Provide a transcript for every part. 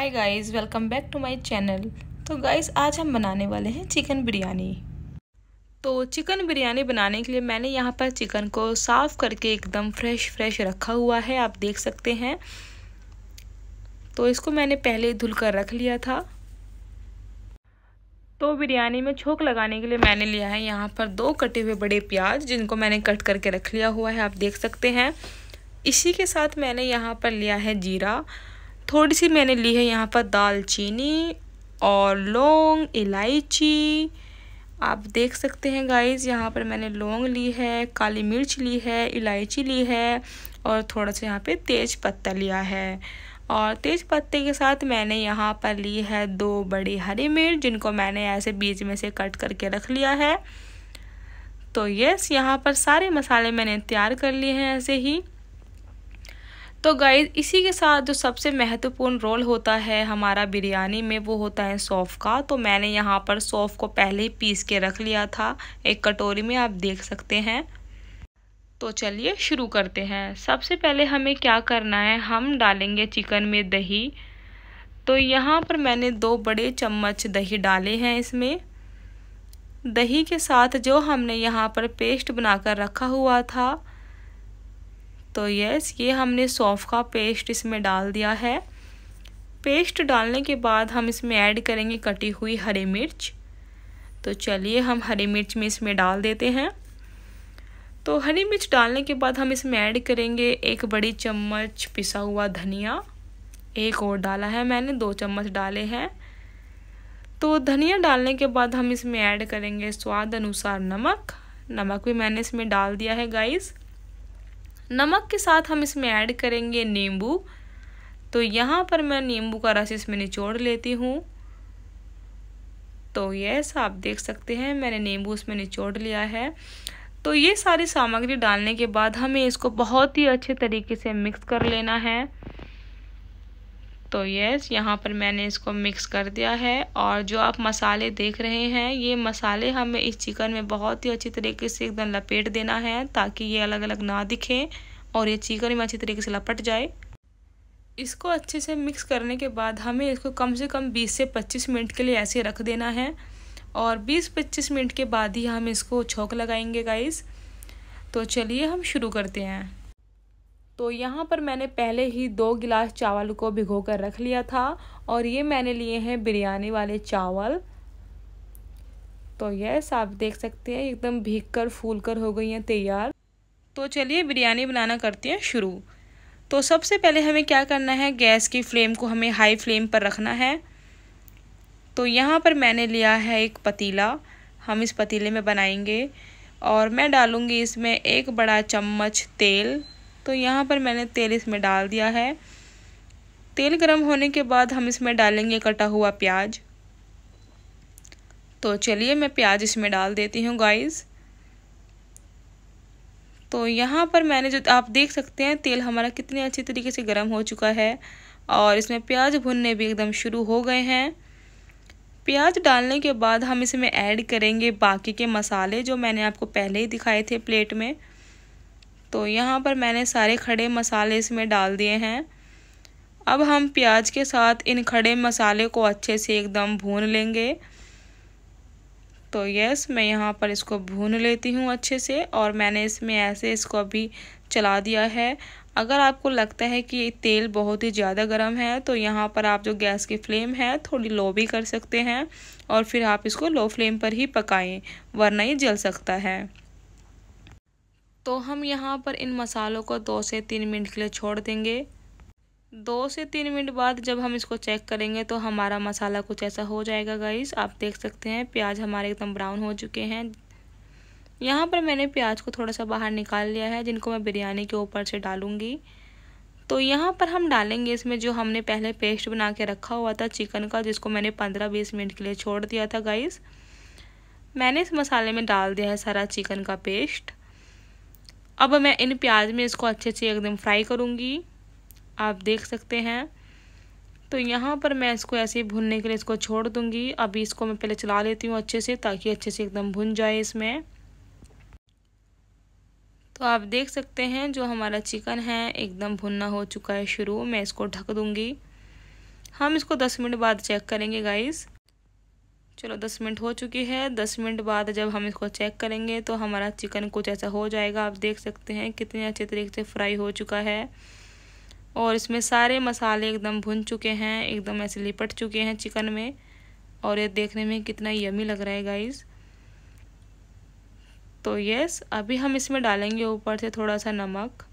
hi guys welcome back to my channel तो guys आज हम बनाने वाले हैं चिकन बिरयानी तो चिकन बिरयानी बनाने के लिए मैंने यहाँ पर चिकन को साफ़ करके एकदम फ्रेश फ्रेश रखा हुआ है आप देख सकते हैं तो इसको मैंने पहले धुल कर रख लिया था तो बिरयानी में छोंक लगाने के लिए मैंने लिया है यहाँ पर दो कटे हुए बड़े प्याज जिनको मैंने कट करके रख लिया हुआ है आप देख सकते हैं इसी के साथ मैंने यहाँ पर लिया है जीरा थोड़ी सी मैंने ली है यहाँ पर दालचीनी और लौंग इलायची आप देख सकते हैं गाइज़ यहाँ पर मैंने लौंग ली है काली मिर्च ली है इलायची ली है और थोड़ा सा यहाँ पे तेज पत्ता लिया है और तेज पत्ते के साथ मैंने यहाँ पर ली है दो बड़ी हरी मिर्च जिनको मैंने ऐसे बीच में से कट करके रख लिया है तो यस यहाँ पर सारे मसाले मैंने तैयार कर लिए हैं ऐसे ही तो गाइज इसी के साथ जो सबसे महत्वपूर्ण रोल होता है हमारा बिरयानी में वो होता है सौफ़ का तो मैंने यहाँ पर सौफ़ को पहले ही पीस के रख लिया था एक कटोरी में आप देख सकते हैं तो चलिए शुरू करते हैं सबसे पहले हमें क्या करना है हम डालेंगे चिकन में दही तो यहाँ पर मैंने दो बड़े चम्मच दही डाले हैं इसमें दही के साथ जो हमने यहाँ पर पेस्ट बनाकर रखा हुआ था तो यस ये हमने सौफ का पेस्ट इसमें डाल दिया है पेस्ट डालने के बाद हम इसमें ऐड करेंगे कटी हुई हरी मिर्च तो चलिए हम हरी मिर्च में इसमें डाल देते हैं तो हरी मिर्च डालने के बाद हम इसमें ऐड करेंगे एक बड़ी चम्मच पिसा हुआ धनिया एक और डाला है मैंने दो चम्मच डाले हैं तो धनिया डालने के बाद हम इसमें ऐड करेंगे स्वाद अनुसार नमक नमक भी मैंने इसमें डाल दिया है गाइस नमक के साथ हम इसमें ऐड करेंगे नींबू तो यहाँ पर मैं नींबू का रस इसमें निचोड़ लेती हूँ तो ये सब आप देख सकते हैं मैंने नींबू इसमें निचोड़ लिया है तो ये सारी सामग्री डालने के बाद हमें इसको बहुत ही अच्छे तरीके से मिक्स कर लेना है तो यस यहाँ पर मैंने इसको मिक्स कर दिया है और जो आप मसाले देख रहे हैं ये मसाले हमें इस चिकन में बहुत ही अच्छी तरीके से एकदम लपेट देना है ताकि ये अलग अलग ना दिखे और ये चिकन में अच्छी तरीके से लपट जाए इसको अच्छे से मिक्स करने के बाद हमें इसको कम से कम 20 से 25 मिनट के लिए ऐसे रख देना है और 20-25 मिनट के बाद ही हम इसको छोंक लगाएंगे गाइस तो चलिए हम शुरू करते हैं तो यहाँ पर मैंने पहले ही दो गिलास चावल को भिगो कर रख लिया था और ये मैंने लिए हैं बिरयानी वाले चावल तो यस आप देख सकते हैं एकदम भीग कर फूल कर हो गई हैं तैयार तो चलिए बिरयानी बनाना करते हैं शुरू तो सबसे पहले हमें क्या करना है गैस की फ्लेम को हमें हाई फ्लेम पर रखना है तो यहाँ पर मैंने लिया है एक पतीला हम इस पतीले में बनाएंगे और मैं डालूँगी इसमें एक बड़ा चम्मच तेल तो यहाँ पर मैंने तेल इसमें डाल दिया है तेल गर्म होने के बाद हम इसमें डालेंगे कटा हुआ प्याज तो चलिए मैं प्याज इसमें डाल देती हूँ गाइस तो यहाँ पर मैंने जो आप देख सकते हैं तेल हमारा कितने अच्छे तरीके से गर्म हो चुका है और इसमें प्याज भुनने भी एकदम शुरू हो गए हैं प्याज डालने के बाद हम इसमें ऐड करेंगे बाकी के मसाले जो मैंने आपको पहले ही दिखाए थे प्लेट में तो यहाँ पर मैंने सारे खड़े मसाले इसमें डाल दिए हैं अब हम प्याज के साथ इन खड़े मसाले को अच्छे से एकदम भून लेंगे तो यस मैं यहाँ पर इसको भून लेती हूँ अच्छे से और मैंने इसमें ऐसे इसको अभी चला दिया है अगर आपको लगता है कि तेल बहुत ही ज़्यादा गर्म है तो यहाँ पर आप जो गैस की फ्लेम है थोड़ी लो भी कर सकते हैं और फिर आप इसको लो फ्लेम पर ही पकाएं वरना ही जल सकता है तो हम यहाँ पर इन मसालों को दो से तीन मिनट के लिए छोड़ देंगे दो से तीन मिनट बाद जब हम इसको चेक करेंगे तो हमारा मसाला कुछ ऐसा हो जाएगा गाइस आप देख सकते हैं प्याज हमारे एकदम ब्राउन हो चुके हैं यहाँ पर मैंने प्याज को थोड़ा सा बाहर निकाल लिया है जिनको मैं बिरयानी के ऊपर से डालूँगी तो यहाँ पर हम डालेंगे इसमें जो हमने पहले पेस्ट बना के रखा हुआ था चिकन का जिसको मैंने पंद्रह बीस मिनट के लिए छोड़ दिया था गाइस मैंने इस मसाले में डाल दिया है सारा चिकन का पेस्ट अब मैं इन प्याज में इसको अच्छे से एकदम फ्राई करूँगी आप देख सकते हैं तो यहाँ पर मैं इसको ऐसे ही भुनने के लिए इसको छोड़ दूँगी अभी इसको मैं पहले चला लेती हूँ अच्छे से ताकि अच्छे से एकदम भुन जाए इसमें तो आप देख सकते हैं जो हमारा चिकन है एकदम भुनना हो चुका है शुरू मैं इसको ढक दूँगी हम इसको दस मिनट बाद चेक करेंगे गाइस चलो दस मिनट हो चुकी है दस मिनट बाद जब हम इसको चेक करेंगे तो हमारा चिकन कुछ ऐसा हो जाएगा आप देख सकते हैं कितने अच्छे तरीके से फ्राई हो चुका है और इसमें सारे मसाले एकदम भुन चुके हैं एकदम ऐसे लिपट चुके हैं चिकन में और ये देखने में कितना यमी लग रहा है गाइस तो यस अभी हम इसमें डालेंगे ऊपर से थोड़ा सा नमक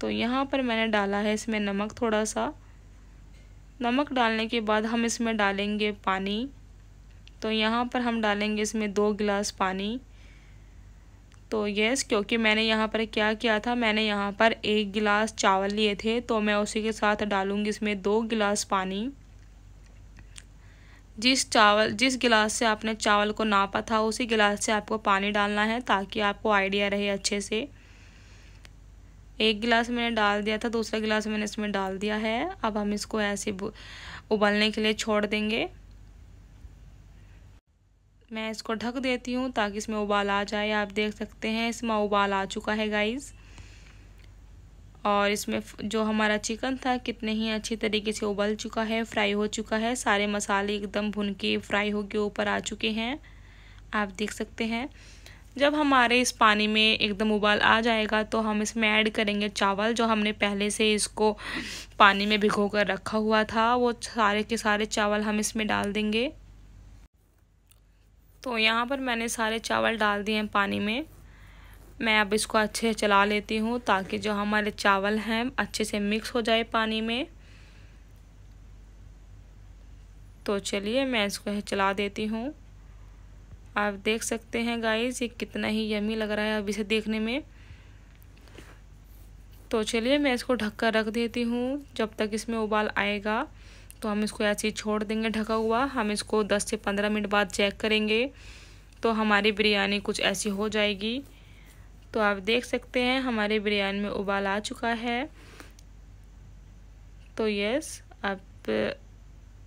तो यहाँ पर मैंने डाला है इसमें नमक थोड़ा सा नमक डालने के बाद हम इसमें डालेंगे पानी तो यहाँ पर हम डालेंगे इसमें दो गिलास पानी तो यस क्योंकि मैंने यहाँ पर क्या किया था मैंने यहाँ पर एक गिलास चावल लिए थे तो मैं उसी के साथ डालूँगी इसमें दो गिलास पानी जिस चावल जिस गिलास से आपने चावल को नापा था उसी गिलास से आपको पानी डालना है ताकि आपको आइडिया रहे अच्छे से एक गिलास मैंने डाल दिया था दूसरा गिलास मैंने इसमें डाल दिया है अब हम इसको ऐसे उबलने के लिए छोड़ देंगे मैं इसको ढक देती हूँ ताकि इसमें उबाल आ जाए आप देख सकते हैं इसमें उबाल आ चुका है गाइस और इसमें जो हमारा चिकन था कितने ही अच्छी तरीके से उबल चुका है फ्राई हो चुका है सारे मसाले एकदम भुन के फ्राई होके ऊपर आ चुके हैं आप देख सकते हैं जब हमारे इस पानी में एकदम उबाल आ जाएगा तो हम इसमें ऐड करेंगे चावल जो हमने पहले से इसको पानी में भिगो कर रखा हुआ था वो सारे के सारे चावल हम इसमें डाल देंगे तो यहाँ पर मैंने सारे चावल डाल दिए हैं पानी में मैं अब इसको अच्छे से चला लेती हूँ ताकि जो हमारे चावल हैं अच्छे से मिक्स हो जाए पानी में तो चलिए मैं इसको चला देती हूँ आप देख सकते हैं गाइस ये कितना ही यमी लग रहा है अब इसे देखने में तो चलिए मैं इसको ढक कर रख देती हूँ जब तक इसमें उबाल आएगा तो हम इसको ऐसे ही छोड़ देंगे ढका हुआ हम इसको 10 से 15 मिनट बाद चेक करेंगे तो हमारी बिरयानी कुछ ऐसी हो जाएगी तो आप देख सकते हैं हमारी बिरयानी में उबाल आ चुका है तो यस आप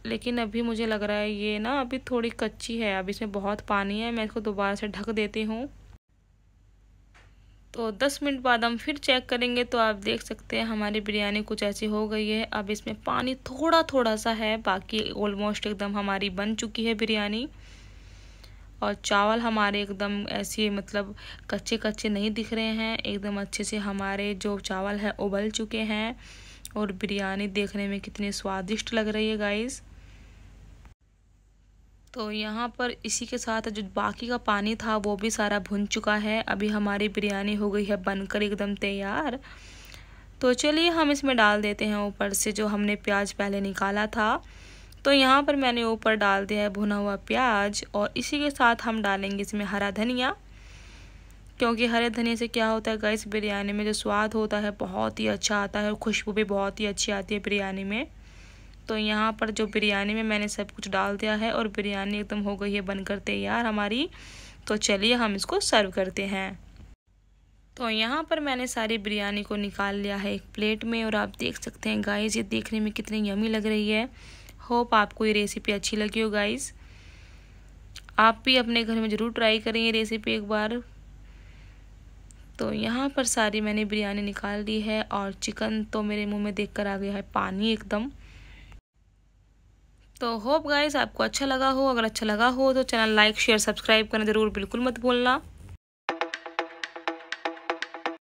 लेकिन अभी मुझे लग रहा है ये ना अभी थोड़ी कच्ची है अब इसमें बहुत पानी है मैं इसको दोबारा से ढक देती हूँ तो 10 मिनट बाद हम फिर चेक करेंगे तो आप देख सकते हैं हमारी बिरयानी कुछ ऐसी हो गई है अब इसमें पानी थोड़ा थोड़ा सा है बाकी ऑलमोस्ट एकदम हमारी बन चुकी है बिरयानी और चावल हमारे एकदम ऐसे मतलब कच्चे कच्चे नहीं दिख रहे हैं एकदम अच्छे से हमारे जो चावल है उबल चुके हैं और बिरयानी देखने में कितनी स्वादिष्ट लग रही है गाइज़ तो यहाँ पर इसी के साथ जो बाकी का पानी था वो भी सारा भुन चुका है अभी हमारी बिरयानी हो गई है बनकर एकदम तैयार तो चलिए हम इसमें डाल देते हैं ऊपर से जो हमने प्याज पहले निकाला था तो यहाँ पर मैंने ऊपर डाल दिया है भुना हुआ प्याज और इसी के साथ हम डालेंगे इसमें हरा धनिया क्योंकि हरे धनिया से क्या होता है गैस बिरयानी में जो स्वाद होता है बहुत ही अच्छा आता है खुशबू भी बहुत ही अच्छी आती है बिरयानी में तो यहाँ पर जो बिरयानी में मैंने सब कुछ डाल दिया है और बिरयानी एकदम हो गई है बनकर तैयार हमारी तो चलिए हम इसको सर्व करते हैं तो यहाँ पर मैंने सारी बिरयानी को निकाल लिया है एक प्लेट में और आप देख सकते हैं गाइस ये देखने में कितनी यमी लग रही है होप आपको ये रेसिपी अच्छी लगी हो गाइस आप भी अपने घर में ज़रूर ट्राई करें ये रेसिपी एक बार तो यहाँ पर सारी मैंने बिरयानी निकाल ली है और चिकन तो मेरे मुंह में देखकर आ गया है पानी एकदम तो होप गाइस आपको अच्छा लगा हो अगर अच्छा लगा हो तो चैनल लाइक शेयर सब्सक्राइब करना ज़रूर बिल्कुल मत भूलना